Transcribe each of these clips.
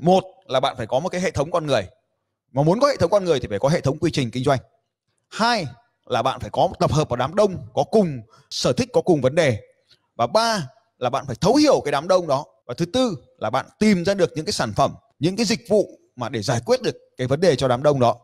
một là bạn phải có một cái hệ thống con người mà muốn có hệ thống con người thì phải có hệ thống quy trình kinh doanh hai là bạn phải có một tập hợp ở đám đông có cùng sở thích có cùng vấn đề và ba là bạn phải thấu hiểu cái đám đông đó và thứ tư là bạn tìm ra được những cái sản phẩm những cái dịch vụ mà để giải quyết được cái vấn đề cho đám đông đó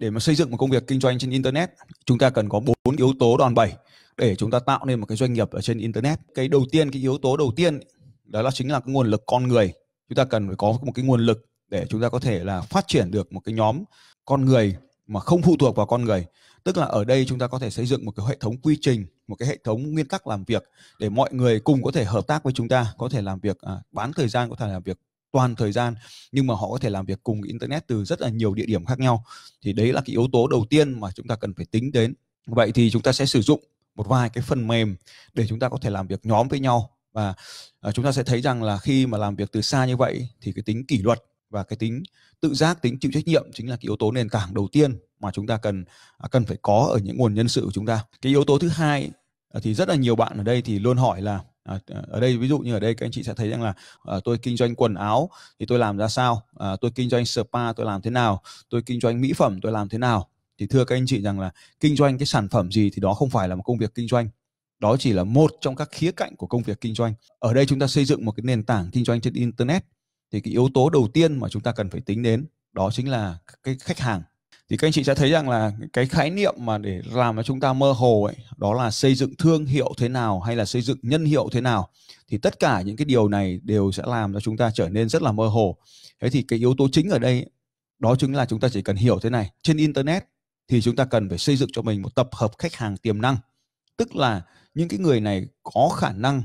để mà xây dựng một công việc kinh doanh trên internet chúng ta cần có bốn yếu tố đòn bẩy để chúng ta tạo nên một cái doanh nghiệp ở trên internet cái đầu tiên cái yếu tố đầu tiên đó là chính là cái nguồn lực con người chúng ta cần phải có một cái nguồn lực để chúng ta có thể là phát triển được một cái nhóm con người mà không phụ thuộc vào con người tức là ở đây chúng ta có thể xây dựng một cái hệ thống quy trình một cái hệ thống nguyên tắc làm việc để mọi người cùng có thể hợp tác với chúng ta có thể làm việc à, bán thời gian có thể làm việc toàn thời gian nhưng mà họ có thể làm việc cùng internet từ rất là nhiều địa điểm khác nhau thì đấy là cái yếu tố đầu tiên mà chúng ta cần phải tính đến vậy thì chúng ta sẽ sử dụng một vài cái phần mềm để chúng ta có thể làm việc nhóm với nhau và à, chúng ta sẽ thấy rằng là khi mà làm việc từ xa như vậy thì cái tính kỷ luật và cái tính tự giác tính chịu trách nhiệm chính là cái yếu tố nền tảng đầu tiên mà chúng ta cần à, cần phải có ở những nguồn nhân sự của chúng ta cái yếu tố thứ hai à, thì rất là nhiều bạn ở đây thì luôn hỏi là ở đây ví dụ như ở đây các anh chị sẽ thấy rằng là tôi kinh doanh quần áo thì tôi làm ra sao tôi kinh doanh spa tôi làm thế nào tôi kinh doanh mỹ phẩm tôi làm thế nào thì thưa các anh chị rằng là kinh doanh cái sản phẩm gì thì đó không phải là một công việc kinh doanh đó chỉ là một trong các khía cạnh của công việc kinh doanh ở đây chúng ta xây dựng một cái nền tảng kinh doanh trên internet thì cái yếu tố đầu tiên mà chúng ta cần phải tính đến đó chính là cái khách hàng thì các anh chị sẽ thấy rằng là cái khái niệm mà để làm cho chúng ta mơ hồ ấy đó là xây dựng thương hiệu thế nào hay là xây dựng nhân hiệu thế nào thì tất cả những cái điều này đều sẽ làm cho chúng ta trở nên rất là mơ hồ thế thì cái yếu tố chính ở đây đó chính là chúng ta chỉ cần hiểu thế này trên internet thì chúng ta cần phải xây dựng cho mình một tập hợp khách hàng tiềm năng tức là những cái người này có khả năng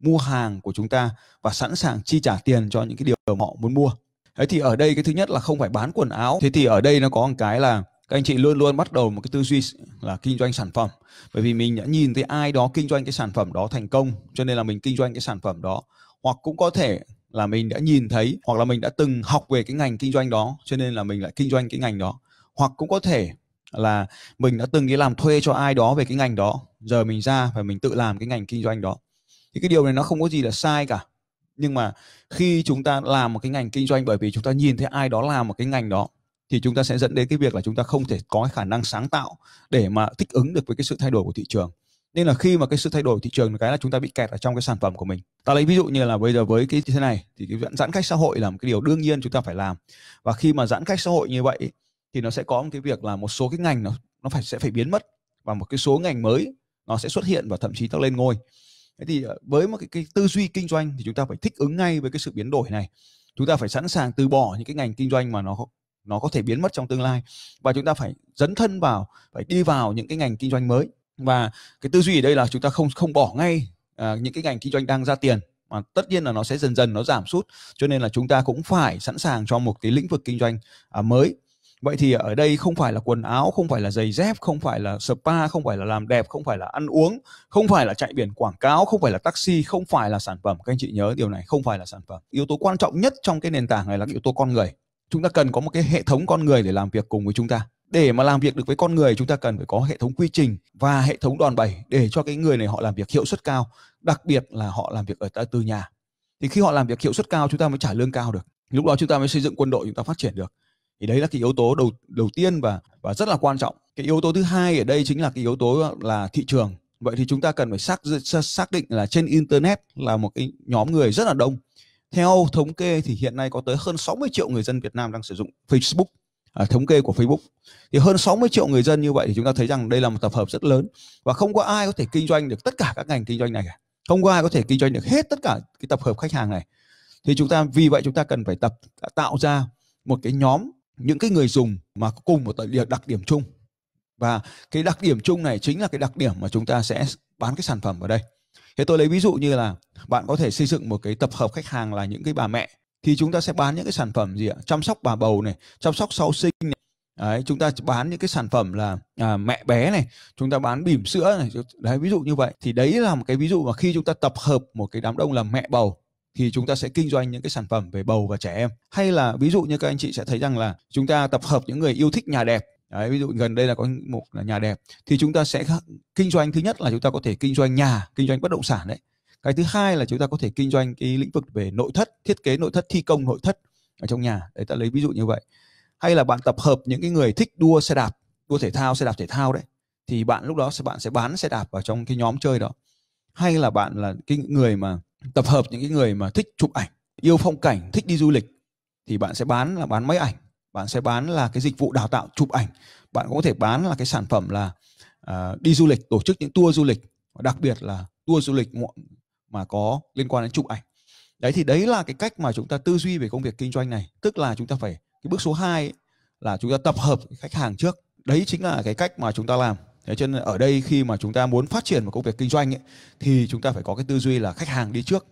mua hàng của chúng ta và sẵn sàng chi trả tiền cho những cái điều họ muốn mua thế thì ở đây cái thứ nhất là không phải bán quần áo thế thì ở đây nó có một cái là các anh chị luôn luôn bắt đầu một cái tư duy là kinh doanh sản phẩm bởi vì mình đã nhìn thấy ai đó kinh doanh cái sản phẩm đó thành công cho nên là mình kinh doanh cái sản phẩm đó hoặc cũng có thể là mình đã nhìn thấy hoặc là mình đã từng học về cái ngành kinh doanh đó cho nên là mình lại kinh doanh cái ngành đó hoặc cũng có thể là mình đã từng đi làm thuê cho ai đó về cái ngành đó giờ mình ra và mình tự làm cái ngành kinh doanh đó thì cái điều này nó không có gì là sai cả nhưng mà khi chúng ta làm một cái ngành kinh doanh bởi vì chúng ta nhìn thấy ai đó làm một cái ngành đó thì chúng ta sẽ dẫn đến cái việc là chúng ta không thể có khả năng sáng tạo để mà thích ứng được với cái sự thay đổi của thị trường nên là khi mà cái sự thay đổi thị trường cái là chúng ta bị kẹt ở trong cái sản phẩm của mình ta lấy ví dụ như là bây giờ với cái thế này thì cái giãn cách xã hội là một cái điều đương nhiên chúng ta phải làm và khi mà giãn cách xã hội như vậy thì nó sẽ có một cái việc là một số cái ngành nó nó phải sẽ phải biến mất và một cái số ngành mới nó sẽ xuất hiện và thậm chí nó lên ngôi thế thì ờ, với một cái, cái tư duy kinh doanh thì chúng ta phải thích ứng ngay với cái sự biến đổi này chúng ta phải sẵn sàng từ bỏ những cái ngành kinh doanh mà nó nó có thể biến mất trong tương lai và chúng ta phải dấn thân vào phải đi vào những cái ngành kinh doanh mới và cái tư duy ở đây là chúng ta không không bỏ ngay à, những cái ngành kinh doanh đang ra tiền mà tất nhiên là nó sẽ dần dần nó giảm sút cho nên là chúng ta cũng phải sẵn sàng cho một cái lĩnh vực kinh doanh à, mới vậy thì ở đây không phải là quần áo không phải là giày dép không phải là spa không phải là làm đẹp không phải là ăn uống không phải là chạy biển quảng cáo không phải là taxi không phải là sản phẩm các anh chị nhớ điều này không phải là sản phẩm yếu tố quan trọng nhất trong cái nền tảng này là yếu tố con người chúng ta cần có một cái hệ thống con người để làm việc cùng với chúng ta để mà làm việc được với con người chúng ta cần phải có hệ thống quy trình và hệ thống đòn bẩy để cho cái người này họ làm việc hiệu suất cao đặc biệt là họ làm việc ở tại từ nhà thì khi họ làm việc hiệu suất cao chúng ta mới trả lương cao được lúc đó chúng ta mới xây dựng quân đội chúng ta phát triển được thì đấy là cái yếu tố đầu đầu tiên và và rất là quan trọng cái yếu tố thứ hai ở đây chính là cái yếu tố là thị trường vậy thì chúng ta cần phải xác xác định là trên internet là một cái nhóm người rất là đông theo thống kê thì hiện nay có tới hơn 60 triệu người dân Việt Nam đang sử dụng Facebook à, thống kê của Facebook thì hơn 60 triệu người dân như vậy thì chúng ta thấy rằng đây là một tập hợp rất lớn và không có ai có thể kinh doanh được tất cả các ngành kinh doanh này cả. không có ai có thể kinh doanh được hết tất cả cái tập hợp khách hàng này thì chúng ta vì vậy chúng ta cần phải tập tạo ra một cái nhóm những cái người dùng mà có cùng một đặc điểm chung và cái đặc điểm chung này chính là cái đặc điểm mà chúng ta sẽ bán cái sản phẩm ở đây thế tôi lấy ví dụ như là bạn có thể xây dựng một cái tập hợp khách hàng là những cái bà mẹ thì chúng ta sẽ bán những cái sản phẩm gì ạ chăm sóc bà bầu này chăm sóc sau sinh này. Đấy, chúng ta bán những cái sản phẩm là à, mẹ bé này chúng ta bán bỉm sữa này đấy ví dụ như vậy thì đấy là một cái ví dụ mà khi chúng ta tập hợp một cái đám đông là mẹ bầu thì chúng ta sẽ kinh doanh những cái sản phẩm về bầu và trẻ em hay là ví dụ như các anh chị sẽ thấy rằng là chúng ta tập hợp những người yêu thích nhà đẹp Đấy, ví dụ gần đây là có một là nhà đẹp thì chúng ta sẽ kinh doanh thứ nhất là chúng ta có thể kinh doanh nhà kinh doanh bất động sản đấy cái thứ hai là chúng ta có thể kinh doanh cái lĩnh vực về nội thất thiết kế nội thất thi công nội thất ở trong nhà đấy ta lấy ví dụ như vậy hay là bạn tập hợp những cái người thích đua xe đạp đua thể thao xe đạp thể thao đấy thì bạn lúc đó sẽ bạn sẽ bán xe đạp vào trong cái nhóm chơi đó hay là bạn là cái người mà tập hợp những cái người mà thích chụp ảnh yêu phong cảnh thích đi du lịch thì bạn sẽ bán là bán máy ảnh bạn sẽ bán là cái dịch vụ đào tạo chụp ảnh bạn có thể bán là cái sản phẩm là uh, đi du lịch tổ chức những tour du lịch và đặc biệt là tour du lịch mà có liên quan đến chụp ảnh đấy thì đấy là cái cách mà chúng ta tư duy về công việc kinh doanh này tức là chúng ta phải cái bước số 2 ấy, là chúng ta tập hợp khách hàng trước đấy chính là cái cách mà chúng ta làm Thế cho nên ở đây khi mà chúng ta muốn phát triển một công việc kinh doanh ấy, thì chúng ta phải có cái tư duy là khách hàng đi trước.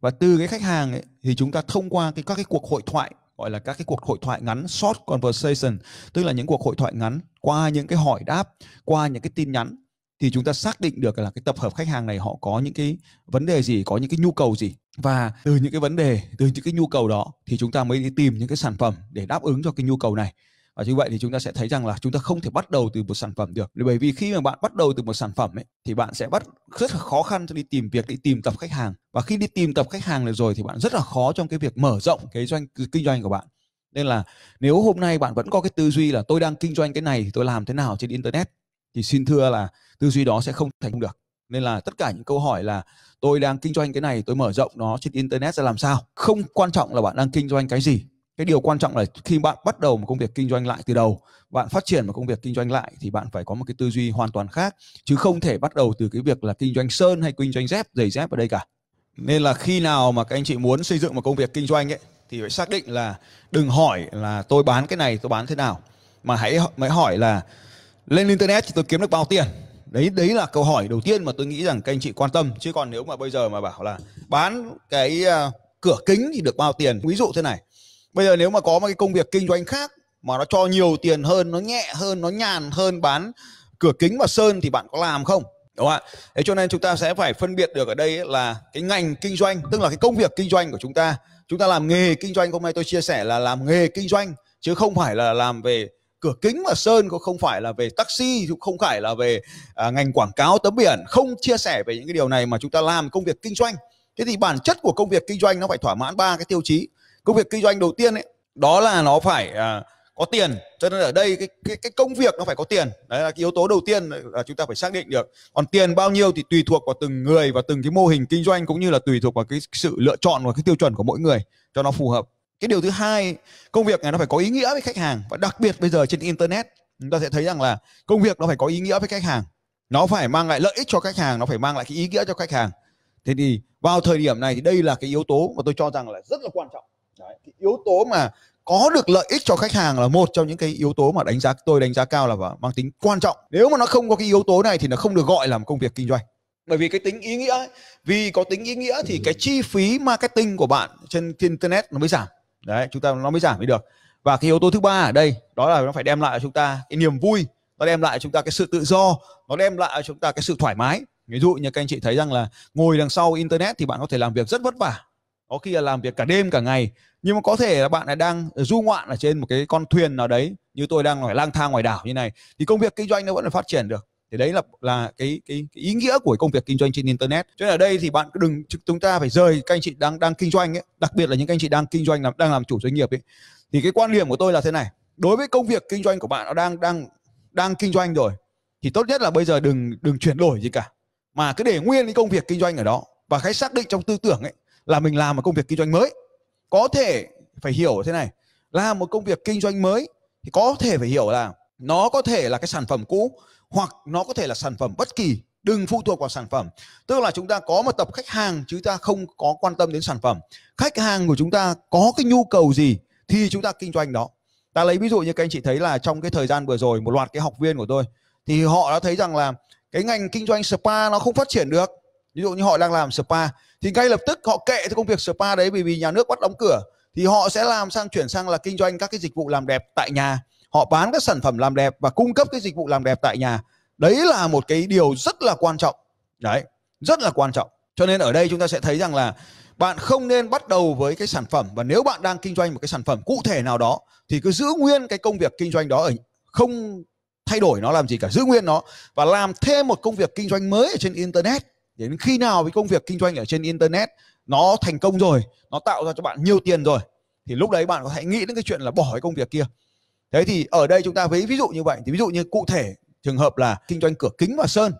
Và từ cái khách hàng ấy, thì chúng ta thông qua cái các cái cuộc hội thoại gọi là các cái cuộc hội thoại ngắn short conversation, tức là những cuộc hội thoại ngắn qua những cái hỏi đáp, qua những cái tin nhắn thì chúng ta xác định được là cái tập hợp khách hàng này họ có những cái vấn đề gì, có những cái nhu cầu gì và từ những cái vấn đề, từ những cái nhu cầu đó thì chúng ta mới đi tìm những cái sản phẩm để đáp ứng cho cái nhu cầu này và như vậy thì chúng ta sẽ thấy rằng là chúng ta không thể bắt đầu từ một sản phẩm được bởi vì khi mà bạn bắt đầu từ một sản phẩm ấy thì bạn sẽ bắt rất là khó khăn cho đi tìm việc đi tìm tập khách hàng và khi đi tìm tập khách hàng được rồi thì bạn rất là khó trong cái việc mở rộng cái doanh kinh doanh của bạn nên là nếu hôm nay bạn vẫn có cái tư duy là tôi đang kinh doanh cái này thì tôi làm thế nào trên internet thì xin thưa là tư duy đó sẽ không thành được nên là tất cả những câu hỏi là tôi đang kinh doanh cái này tôi mở rộng nó trên internet ra làm sao không quan trọng là bạn đang kinh doanh cái gì cái điều quan trọng là khi bạn bắt đầu một công việc kinh doanh lại từ đầu bạn phát triển một công việc kinh doanh lại thì bạn phải có một cái tư duy hoàn toàn khác chứ không thể bắt đầu từ cái việc là kinh doanh sơn hay kinh doanh dép giày dép ở đây cả nên là khi nào mà các anh chị muốn xây dựng một công việc kinh doanh ấy thì phải xác định là đừng hỏi là tôi bán cái này tôi bán thế nào mà hãy mới hỏi là lên internet thì tôi kiếm được bao tiền đấy đấy là câu hỏi đầu tiên mà tôi nghĩ rằng các anh chị quan tâm chứ còn nếu mà bây giờ mà bảo là bán cái à, cửa kính thì được bao tiền ví dụ thế này bây giờ nếu mà có một cái công việc kinh doanh khác mà nó cho nhiều tiền hơn nó nhẹ hơn nó nhàn hơn bán cửa kính và sơn thì bạn có làm không đúng không ạ thế cho nên chúng ta sẽ phải phân biệt được ở đây là cái ngành kinh doanh tức là cái công việc kinh doanh của chúng ta chúng ta làm nghề kinh doanh hôm nay tôi chia sẻ là làm nghề kinh doanh chứ không phải là làm về cửa kính và sơn cũng không phải là về taxi không phải là về à, ngành quảng cáo tấm biển không chia sẻ về những cái điều này mà chúng ta làm công việc kinh doanh thế thì bản chất của công việc kinh doanh nó phải thỏa mãn ba cái tiêu chí công việc kinh doanh đầu tiên ấy đó là nó phải à, có tiền cho nên ở đây cái, cái cái công việc nó phải có tiền đấy là cái yếu tố đầu tiên là chúng ta phải xác định được còn tiền bao nhiêu thì tùy thuộc vào từng người và từng cái mô hình kinh doanh cũng như là tùy thuộc vào cái sự lựa chọn và cái tiêu chuẩn của mỗi người cho nó phù hợp cái điều thứ hai công việc này nó phải có ý nghĩa với khách hàng và đặc biệt bây giờ trên internet chúng ta sẽ thấy rằng là công việc nó phải có ý nghĩa với khách hàng nó phải mang lại lợi ích cho khách hàng nó phải mang lại cái ý nghĩa cho khách hàng thế thì vào thời điểm này thì đây là cái yếu tố mà tôi cho rằng là rất là quan trọng Đấy, cái yếu tố mà có được lợi ích cho khách hàng là một trong những cái yếu tố mà đánh giá tôi đánh giá cao là và mang tính quan trọng nếu mà nó không có cái yếu tố này thì nó không được gọi là một công việc kinh doanh bởi vì cái tính ý nghĩa vì có tính ý nghĩa thì cái chi phí marketing của bạn trên internet nó mới giảm đấy chúng ta nó mới giảm mới được và cái yếu tố thứ ba ở đây đó là nó phải đem lại cho chúng ta cái niềm vui nó đem lại cho chúng ta cái sự tự do nó đem lại cho chúng ta cái sự thoải mái ví dụ như các anh chị thấy rằng là ngồi đằng sau internet thì bạn có thể làm việc rất vất vả có khi là làm việc cả đêm cả ngày nhưng mà có thể là bạn lại đang ờ, du ngoạn ở trên một cái con thuyền nào đấy như tôi đang phải lang thang ngoài đảo như này thì công việc kinh doanh nó vẫn là phát triển được thì đấy là là cái, cái cái ý nghĩa của công việc kinh doanh trên internet cho nên ở đây thì bạn đừng chúng ta phải rời các anh chị đang đang kinh doanh ấy đặc biệt là những anh chị đang kinh doanh làm đang làm chủ doanh nghiệp ấy thì cái quan điểm của tôi là thế này đối với công việc kinh doanh của bạn nó đang đang đang kinh doanh rồi thì tốt nhất là bây giờ đừng đừng chuyển đổi gì cả mà cứ để nguyên cái công việc kinh doanh ở đó và hãy xác định trong tư tưởng ấy là mình làm một công việc kinh doanh mới có thể phải hiểu thế này làm một công việc kinh doanh mới thì có thể phải hiểu là nó có thể là cái sản phẩm cũ hoặc nó có thể là sản phẩm bất kỳ đừng phụ thuộc vào sản phẩm tức là chúng ta có một tập khách hàng chứ ta không có quan tâm đến sản phẩm khách hàng của chúng ta có cái nhu cầu gì thì chúng ta kinh doanh đó ta lấy ví dụ như các anh chị thấy là trong cái thời gian vừa rồi một loạt cái học viên của tôi thì họ đã thấy rằng là cái ngành kinh doanh spa nó không phát triển được ví dụ như họ đang làm spa thì ngay lập tức họ kệ cái công việc spa đấy bởi vì nhà nước bắt đóng cửa thì họ sẽ làm sang chuyển sang là kinh doanh các cái dịch vụ làm đẹp tại nhà họ bán các sản phẩm làm đẹp và cung cấp cái dịch vụ làm đẹp tại nhà đấy là một cái điều rất là quan trọng đấy rất là quan trọng cho nên ở đây chúng ta sẽ thấy rằng là bạn không nên bắt đầu với cái sản phẩm và nếu bạn đang kinh doanh một cái sản phẩm cụ thể nào đó thì cứ giữ nguyên cái công việc kinh doanh đó ở không thay đổi nó làm gì cả giữ nguyên nó và làm thêm một công việc kinh doanh mới ở trên internet đến khi nào cái công việc kinh doanh ở trên internet nó thành công rồi nó tạo ra cho bạn nhiều tiền rồi thì lúc đấy bạn có thể nghĩ đến cái chuyện là bỏ cái công việc kia thế thì ở đây chúng ta với ví dụ như vậy thì ví dụ như cụ thể trường hợp là kinh doanh cửa kính và sơn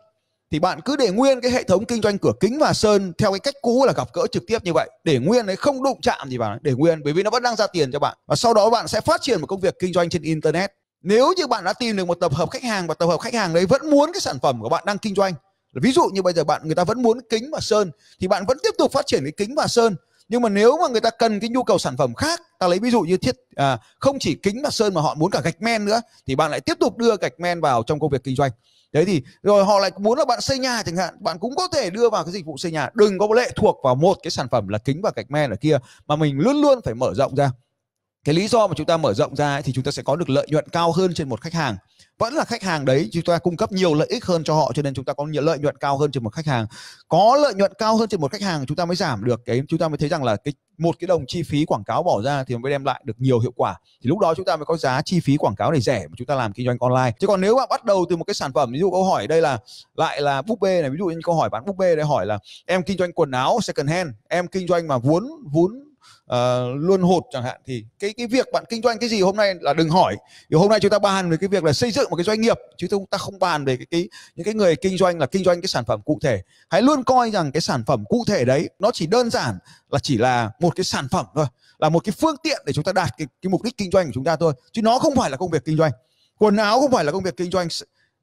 thì bạn cứ để nguyên cái hệ thống kinh doanh cửa kính và sơn theo cái cách cũ là gặp gỡ trực tiếp như vậy để nguyên đấy không đụng chạm gì vào để nguyên bởi vì nó vẫn đang ra tiền cho bạn và sau đó bạn sẽ phát triển một công việc kinh doanh trên internet nếu như bạn đã tìm được một tập hợp khách hàng và tập hợp khách hàng đấy vẫn muốn cái sản phẩm của bạn đang kinh doanh ví dụ như bây giờ bạn người ta vẫn muốn kính và sơn thì bạn vẫn tiếp tục phát triển cái kính và sơn nhưng mà nếu mà người ta cần cái nhu cầu sản phẩm khác ta lấy ví dụ như thiết à, không chỉ kính và sơn mà họ muốn cả gạch men nữa thì bạn lại tiếp tục đưa gạch men vào trong công việc kinh doanh đấy thì rồi họ lại muốn là bạn xây nhà chẳng hạn bạn cũng có thể đưa vào cái dịch vụ xây nhà đừng có lệ thuộc vào một cái sản phẩm là kính và gạch men ở kia mà mình luôn luôn phải mở rộng ra cái lý do mà chúng ta mở rộng ra ấy, thì chúng ta sẽ có được lợi nhuận cao hơn trên một khách hàng vẫn là khách hàng đấy chúng ta cung cấp nhiều lợi ích hơn cho họ cho nên chúng ta có nhiều lợi nhuận cao hơn trên một khách hàng có lợi nhuận cao hơn trên một khách hàng chúng ta mới giảm được cái chúng ta mới thấy rằng là cái một cái đồng chi phí quảng cáo bỏ ra thì mới đem lại được nhiều hiệu quả thì lúc đó chúng ta mới có giá chi phí quảng cáo này rẻ mà chúng ta làm kinh doanh online chứ còn nếu bạn bắt đầu từ một cái sản phẩm ví dụ câu hỏi đây là lại là búp bê này ví dụ như câu hỏi bán búp bê đây hỏi là em kinh doanh quần áo second hand em kinh doanh mà vốn vốn uh, luôn hụt chẳng hạn thì cái cái việc bạn kinh doanh cái gì hôm nay là đừng hỏi thì hôm nay chúng ta bàn về cái việc là xây dựng một cái doanh nghiệp chứ chúng ta không bàn về cái, cái những cái người kinh doanh là kinh doanh cái sản phẩm cụ thể hãy luôn coi rằng cái sản phẩm cụ thể đấy nó chỉ đơn giản là chỉ là một cái sản phẩm thôi là một cái phương tiện để chúng ta đạt cái, cái mục đích kinh doanh của chúng ta thôi chứ nó không phải là công việc kinh doanh quần áo không phải là công việc kinh doanh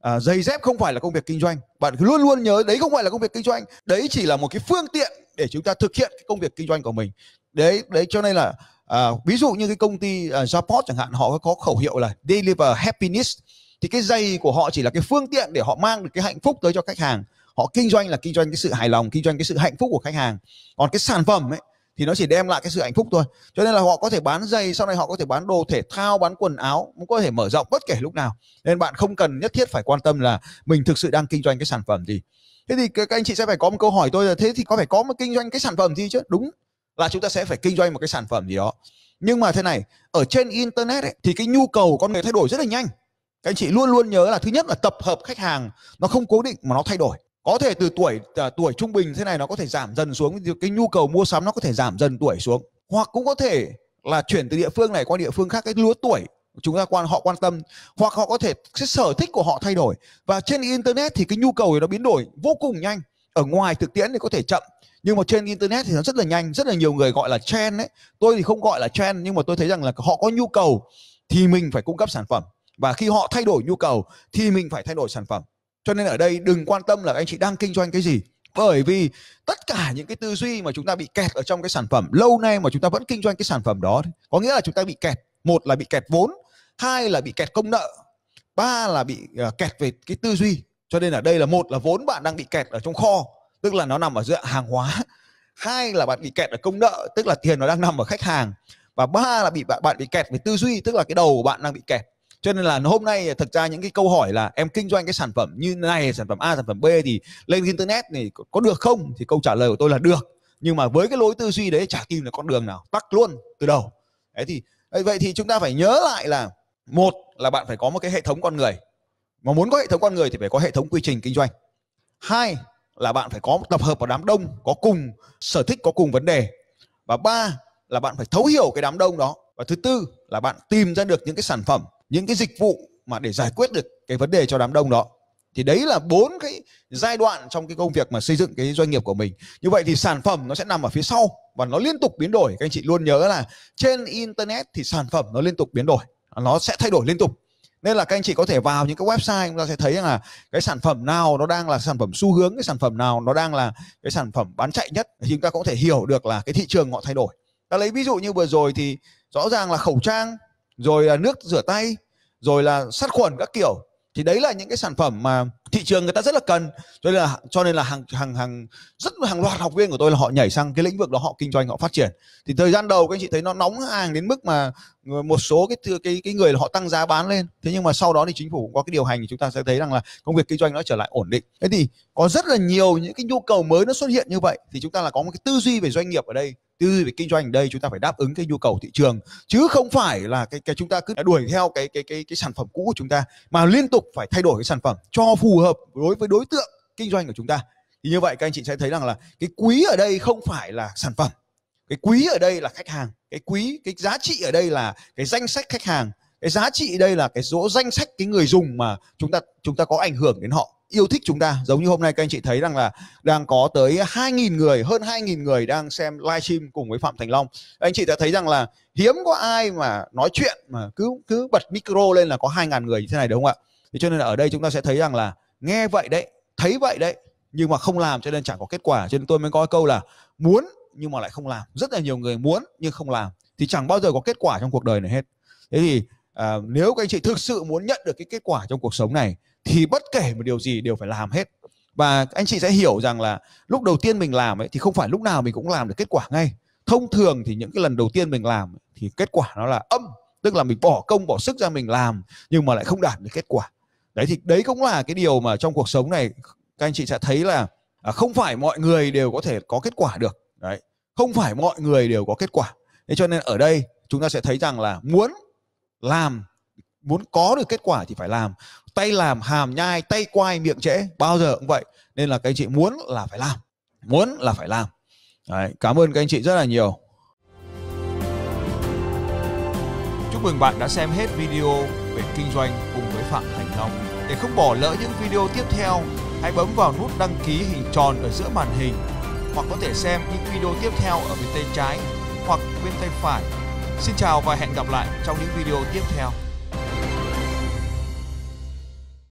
à, giày dép không phải là công việc kinh doanh bạn cứ luôn luôn nhớ đấy không phải là công việc kinh doanh đấy chỉ là một cái phương tiện để chúng ta thực hiện cái công việc kinh doanh của mình đấy đấy cho nên là à, ví dụ như cái công ty uh, à, Japot chẳng hạn họ có khẩu hiệu là deliver happiness thì cái giày của họ chỉ là cái phương tiện để họ mang được cái hạnh phúc tới cho khách hàng họ kinh doanh là kinh doanh cái sự hài lòng kinh doanh cái sự hạnh phúc của khách hàng còn cái sản phẩm ấy thì nó chỉ đem lại cái sự hạnh phúc thôi cho nên là họ có thể bán giày sau này họ có thể bán đồ thể thao bán quần áo cũng có thể mở rộng bất kể lúc nào nên bạn không cần nhất thiết phải quan tâm là mình thực sự đang kinh doanh cái sản phẩm gì thế thì các anh chị sẽ phải có một câu hỏi tôi là thế thì có phải có một kinh doanh cái sản phẩm gì chứ đúng là chúng ta sẽ phải kinh doanh một cái sản phẩm gì đó nhưng mà thế này ở trên internet ấy, thì cái nhu cầu của con người thay đổi rất là nhanh các anh chị luôn luôn nhớ là thứ nhất là tập hợp khách hàng nó không cố định mà nó thay đổi có thể từ tuổi à, tuổi trung bình thế này nó có thể giảm dần xuống cái nhu cầu mua sắm nó có thể giảm dần tuổi xuống hoặc cũng có thể là chuyển từ địa phương này qua địa phương khác cái lứa tuổi chúng ta quan họ quan tâm hoặc họ có thể cái sở thích của họ thay đổi và trên internet thì cái nhu cầu nó biến đổi vô cùng nhanh ở ngoài thực tiễn thì có thể chậm nhưng mà trên internet thì nó rất là nhanh rất là nhiều người gọi là trend đấy tôi thì không gọi là trend nhưng mà tôi thấy rằng là họ có nhu cầu thì mình phải cung cấp sản phẩm và khi họ thay đổi nhu cầu thì mình phải thay đổi sản phẩm cho nên ở đây đừng quan tâm là anh chị đang kinh doanh cái gì bởi vì tất cả những cái tư duy mà chúng ta bị kẹt ở trong cái sản phẩm lâu nay mà chúng ta vẫn kinh doanh cái sản phẩm đó có nghĩa là chúng ta bị kẹt một là bị kẹt vốn hai là bị kẹt công nợ ba là bị ờ, kẹt về cái tư duy cho nên ở đây là một là vốn bạn đang bị kẹt ở trong kho tức là nó nằm ở dạng hàng hóa hai là bạn bị kẹt ở công nợ tức là tiền nó đang nằm ở khách hàng và ba là bị bạn bạn bị kẹt về tư duy tức là cái đầu của bạn đang bị kẹt cho nên là hôm nay thực ra những cái câu hỏi là em kinh doanh cái sản phẩm như này sản phẩm A sản phẩm B thì lên internet thì có được không thì câu trả lời của tôi là được nhưng mà với cái lối tư duy đấy chả tìm được con đường nào tắc luôn từ đầu đấy thì vậy thì chúng ta phải nhớ lại là một là bạn phải có một cái hệ thống con người mà muốn có hệ thống con người thì phải có hệ thống quy trình kinh doanh hai là bạn phải có một tập hợp ở đám đông có cùng sở thích có cùng vấn đề và ba là bạn phải thấu hiểu cái đám đông đó và thứ tư là bạn tìm ra được những cái sản phẩm những cái dịch vụ mà để giải quyết được cái vấn đề cho đám đông đó thì đấy là bốn cái giai đoạn trong cái công việc mà xây dựng cái doanh nghiệp của mình như vậy thì sản phẩm nó sẽ nằm ở phía sau và nó liên tục biến đổi các anh chị luôn nhớ là trên internet thì sản phẩm nó liên tục biến đổi nó sẽ thay đổi liên tục nên là các anh chị có thể vào những cái website chúng ta sẽ thấy là cái sản phẩm nào nó đang là sản phẩm xu hướng cái sản phẩm nào nó đang là cái sản phẩm bán chạy nhất thì chúng ta cũng có thể hiểu được là cái thị trường họ thay đổi ta lấy ví dụ như vừa rồi thì rõ ràng là khẩu trang rồi là nước rửa tay rồi là sát khuẩn các kiểu thì đấy là những cái sản phẩm mà thị trường người ta rất là cần cho nên là cho nên là hàng hàng hàng rất hàng loạt học viên của tôi là họ nhảy sang cái lĩnh vực đó họ kinh doanh họ phát triển thì thời gian đầu các anh chị thấy nó nóng hàng đến mức mà một số cái cái cái người họ tăng giá bán lên thế nhưng mà sau đó thì chính phủ cũng có cái điều hành thì chúng ta sẽ thấy rằng là công việc kinh doanh nó trở lại ổn định thế thì có rất là nhiều những cái nhu cầu mới nó xuất hiện như vậy thì chúng ta là có một cái tư duy về doanh nghiệp ở đây tư duy về kinh doanh ở đây chúng ta phải đáp ứng cái nhu cầu thị trường chứ không phải là cái cái chúng ta cứ đuổi theo cái cái cái cái sản phẩm cũ của chúng ta mà liên tục phải thay đổi cái sản phẩm cho phù hợp đối với đối tượng kinh doanh của chúng ta thì như vậy các anh chị sẽ thấy rằng là cái quý ở đây không phải là sản phẩm cái quý ở đây là khách hàng cái quý cái giá trị ở đây là cái danh sách khách hàng cái giá trị đây là cái số danh sách cái người dùng mà chúng ta chúng ta có ảnh hưởng đến họ yêu thích chúng ta giống như hôm nay các anh chị thấy rằng là đang có tới 2.000 người hơn 2.000 người đang xem livestream cùng với Phạm Thành Long anh chị đã thấy rằng là hiếm có ai mà nói chuyện mà cứ cứ bật micro lên là có 2.000 người như thế này đúng không ạ thì cho nên là ở đây chúng ta sẽ thấy rằng là nghe vậy đấy thấy vậy đấy nhưng mà không làm cho nên chẳng có kết quả cho nên tôi mới có câu là muốn nhưng mà lại không làm rất là nhiều người muốn nhưng không làm thì chẳng bao giờ có kết quả trong cuộc đời này hết thế thì à, nếu các anh chị thực sự muốn nhận được cái kết quả trong cuộc sống này thì bất kể một điều gì đều phải làm hết và anh chị sẽ hiểu rằng là lúc đầu tiên mình làm ấy thì không phải lúc nào mình cũng làm được kết quả ngay thông thường thì những cái lần đầu tiên mình làm thì kết quả nó là âm tức là mình bỏ công bỏ sức ra mình làm nhưng mà lại không đạt được kết quả đấy thì đấy cũng là cái điều mà trong cuộc sống này các anh chị sẽ thấy là à, không phải mọi người đều có thể có kết quả được đấy không phải mọi người đều có kết quả thế cho nên ở đây chúng ta sẽ thấy rằng là muốn làm muốn có được kết quả thì phải làm tay làm hàm nhai tay quay miệng trễ bao giờ cũng vậy nên là các anh chị muốn là phải làm muốn là phải làm Đấy, cảm ơn các anh chị rất là nhiều chúc mừng bạn đã xem hết video về kinh doanh cùng với phạm thành long để không bỏ lỡ những video tiếp theo hãy bấm vào nút đăng ký hình tròn ở giữa màn hình hoặc có thể xem những video tiếp theo ở bên tay trái hoặc bên tay phải. Xin chào và hẹn gặp lại trong những video tiếp theo.